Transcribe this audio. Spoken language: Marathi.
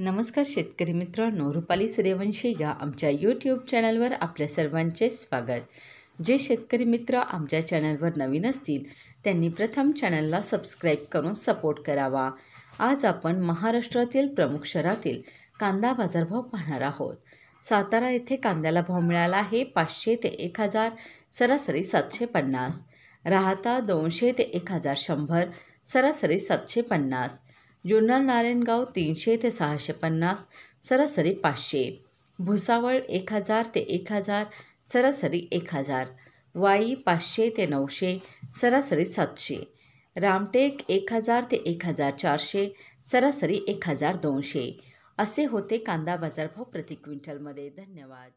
नमस्कार शेतकरी मित्रांनो रुपाली सूर्यवंशी या आमच्या यूट्यूब चॅनलवर आपल्या सर्वांचे स्वागत जे शेतकरी मित्र आमच्या चॅनलवर नवीन असतील त्यांनी प्रथम चॅनलला सबस्क्राईब करून सपोर्ट करावा आज आपण महाराष्ट्रातील प्रमुख शहरातील कांदा बाजारभाव पाहणार आहोत सातारा येथे कांद्याला भाव मिळाला आहे पाचशे ते एक हजार सरासरी सातशे पन्नास राहता दोनशे ते एक हजार शंभर सरासरी सातशे पन्नास जुन्नर नारायणगाव तीनशे ते सहाशे पन्नास सरासरी पाचशे भुसावळ एक हजार ते एक हजार सरासरी एक हजार वाई पाचशे ते नऊशे सरासरी सातशे रामटेक एक हजार ते एक हजार चारशे सरासरी एक हजार दोनशे असे होते कांदा बाजारभाव प्रति क्विंटलमध्ये धन्यवाद